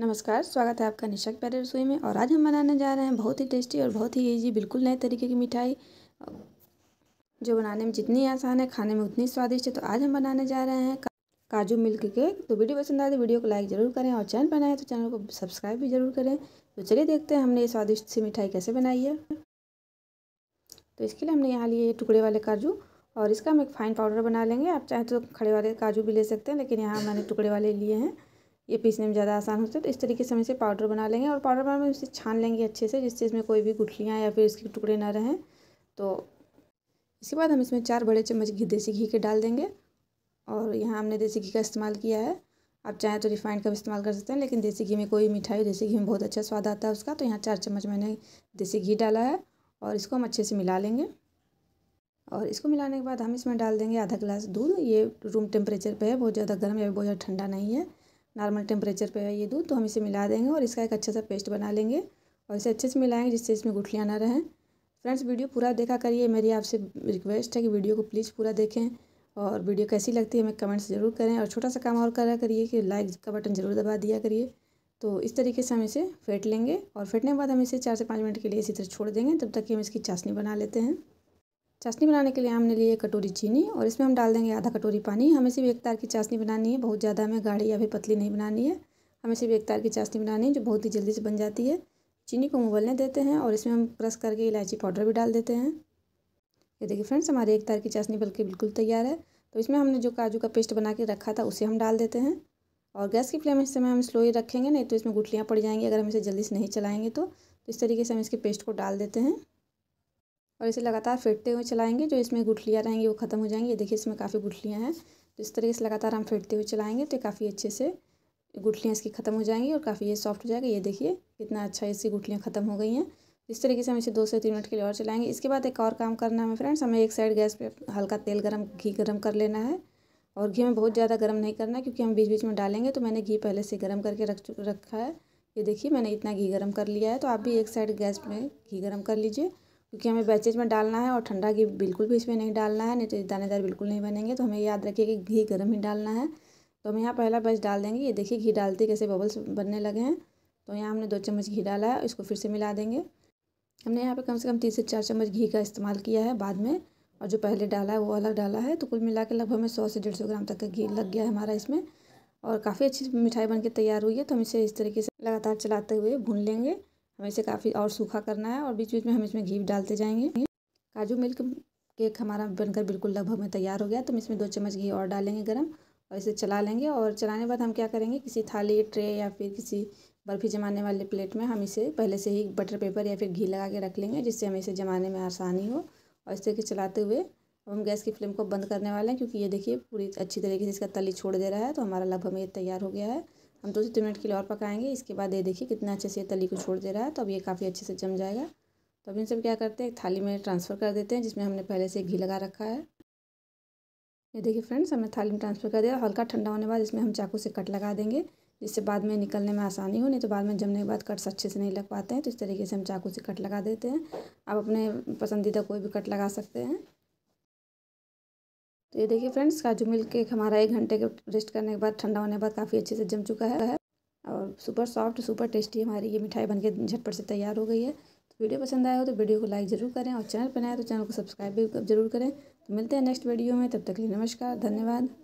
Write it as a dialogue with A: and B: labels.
A: नमस्कार स्वागत है आपका निशक प्यारे रसोई में और आज हम बनाने जा रहे हैं बहुत ही टेस्टी और बहुत ही ईजी बिल्कुल नए तरीके की मिठाई जो बनाने में जितनी आसान है खाने में उतनी स्वादिष्ट है तो आज हम बनाने जा रहे हैं काजू मिल्क केक तो वीडियो पसंद आए तो वीडियो को लाइक ज़रूर करें और चैनल बनाए तो चैनल को सब्सक्राइब भी ज़रूर करें तो चलिए देखते हैं हमने ये स्वादिष्ट सी मिठाई कैसे बनाई है तो इसके लिए हमने यहाँ लिए टुकड़े वाले काजू और इसका हम एक फाइन पाउडर बना लेंगे आप चाहे तो खड़े वाले काजू भी ले सकते हैं लेकिन यहाँ मैंने टुकड़े वाले लिए हैं ये पीसने में ज़्यादा आसान होता है तो इस तरीके से हम इसे पाउडर बना लेंगे और पाउडर बना इसे छान लेंगे अच्छे से जिससे इसमें कोई भी गुठलियाँ या फिर इसके टुकड़े ना रहें तो इसके बाद हम इसमें चार बड़े चम्मच घी देसी घी के डाल देंगे और यहाँ हमने देसी घी का इस्तेमाल किया है आप चाहें तो रिफाइंड का भी इस्तेमाल कर सकते हैं लेकिन देसी घी में कोई मिठाई देसी घी में बहुत अच्छा स्वाद आता है उसका तो यहाँ चार चम्मच मैंने देसी घी डाला है और इसको हम अच्छे से मिला लेंगे और इसको मिलाने के बाद हम इसमें डाल देंगे आधा गिलास दूध ये रूम टेम्परेचर पर है बहुत ज़्यादा गर्म या बहुत ज़्यादा ठंडा नहीं है नॉर्मल टेम्परेचर पे है ये दूध तो हम इसे मिला देंगे और इसका एक अच्छा सा पेस्ट बना लेंगे और इसे अच्छे से मिलाएंगे जिससे इसमें गुठलियाँ ना रहें फ्रेंड्स वीडियो पूरा देखा करिए मेरी आपसे रिक्वेस्ट है कि वीडियो को प्लीज़ पूरा देखें और वीडियो कैसी लगती है हमें कमेंट्स ज़रूर करें और छोटा सा काम और करा करिए कि लाइक का बटन ज़रूर दबा दिया करिए तो इस तरीके से हम इसे फेंट लेंगे और फेंटने के बाद हम इसे चार से पाँच मिनट के लिए इसी तरह छोड़ देंगे तब तक कि हम इसकी चाशनी बना लेते हैं चाशनी बनाने के लिए हमने लिए कटोरी चीनी और इसमें हम डाल देंगे आधा कटोरी पानी हमें सिर्फ एक तार की चाशनी बनानी है बहुत ज़्यादा हमें गाढ़ी या फिर पतली नहीं बनानी है हमें सिर्फ एक तार की चाशनी बनानी है जो बहुत ही जल्दी से बन जाती है चीनी को उबलने देते हैं और इसमें हम क्रश करके इलायची पाउडर भी डाल देते हैं ये देखिए फ्रेंड्स हमारे एक तार की चाशनी बल बिल्कुल तैयार है तो इसमें हमने जो काजू का पेस्ट बना के रखा था उसे हम डाल देते हैं और गैस की फ्लेम इस समय हम स्लो ही रखेंगे नहीं तो इसमें गुटलियाँ पड़ जाएंगी अगर हम इसे जल्दी से नहीं चलाएँगे तो।, तो इस तरीके से हम इसके पेस्ट को डाल देते हैं और इसे लगातार फेंटते हुए चलाएंगे जो इसमें गुठलियाँ रहेंगी वो ख़त्म हो जाएंगी ये देखिए इसमें काफ़ी गुठलियाँ हैं तो इस तरीके से लगातार हम फेंटते हुए चलाएंगे तो काफ़ी अच्छे से गुठलियाँ इसकी ख़त्म हो जाएंगी और काफ़ी ये सॉफ्ट हो जाएगा ये देखिए कितना अच्छा इसकी गुठलियाँ ख़त्म हो गई हैं इस तरीके से हम इसे दो से तीन मिनट के लिए और चलाएंगे इसके बाद एक और काम करना है फ्रेंड्स हमें एक साइड गैस पे हल्का तेल गरम घी गरम कर लेना है और घी में बहुत ज़्यादा गर्म नहीं करना क्योंकि हम बीच बीच में डालेंगे तो मैंने घी पहले से गर्म करके रख रखा है ये देखिए मैंने इतना घी गर्म कर लिया है तो आप भी एक साइड गैस में घी गर्म कर लीजिए क्योंकि हमें बैचेज में डालना है और ठंडा घी बिल्कुल भी इसमें नहीं डालना है नहीं तो दानेदार बिल्कुल नहीं बनेंगे तो हमें याद रखिए कि घी गर्म ही डालना है तो हम यहाँ पहला बैच डाल देंगे ये देखिए घी डालते कैसे बबल्स बनने लगे हैं तो यहाँ हमने दो चम्मच घी डाला है इसको फिर से मिला देंगे हमने यहाँ पर कम से कम तीन से चार चम्मच घी का इस्तेमाल किया है बाद में और जो पहले डाला है वो अलग डाला है तो कुल मिला के लगभग हमें सौ से डेढ़ सौ ग्राम तक का घी लग गया है हमारा इसमें और काफ़ी अच्छी मिठाई बनके तैयार हुई है तो हम इसे इस तरीके से लगातार चलाते हुए भून लेंगे हमें इसे काफ़ी और सूखा करना है और बीच बीच में हम इसमें घी डालते जाएंगे काजू मिल्क केक हमारा बनकर बिल्कुल लगभग में तैयार हो गया तो हम इसमें दो चम्मच घी और डालेंगे गर्म और इसे चला लेंगे और चलाने के बाद हम क्या करेंगे किसी थाली ट्रे या फिर किसी बर्फ़ी जमाने वाले प्लेट में हम इसे पहले से ही बटर पेपर या फिर घी लगा के रख लेंगे जिससे हमें इसे जमाने में आसानी हो और इस तरीके चलाते हुए अब हम गैस की फ्लेम को बंद करने वाले हैं क्योंकि ये देखिए पूरी अच्छी तरीके से इसका तली छोड़ दे रहा है तो हमारा लगभग ये तैयार हो गया है हम दो से तीन मिनट के लिए और पकाएंगे इसके बाद ये देखिए कितना अच्छे से तली को छोड़ दे रहा है तो अब ये काफ़ी अच्छे से जम जाएगा तो अब इन सब क्या करते हैं एक थाली में ट्रांसफ़र कर देते हैं जिसमें हमने पहले से घी लगा रखा है ये देखिए फ्रेंड्स हमने थाली में ट्रांसफ़र कर दिया हल्का ठंडा होने बाद इसमें हम चाकू से कट लगा देंगे जिससे बाद में निकलने में आसानी हो नहीं तो बाद में जमने के बाद कट्स अच्छे से नहीं लग पाते हैं तो इस तरीके से हम चाकू से कट लगा देते हैं आप अपने पसंदीदा कोई भी कट लगा सकते हैं तो ये देखिए फ्रेंड्स काजू मिल्क केक हमारा एक घंटे के रेस्ट करने के बाद ठंडा होने के बाद काफ़ी अच्छे से जम चुका है और सुपर सॉफ्ट सुपर टेस्टी हमारी ये मिठाई बनके झटपट से तैयार हो गई है तो वीडियो पसंद आया हो तो वीडियो को लाइक ज़रूर करें और चैनल पर नया तो चैनल को सब्सक्राइब भी जरूर करें तो मिलते हैं नेक्स्ट वीडियो में तब तक के लिए नमस्कार धन्यवाद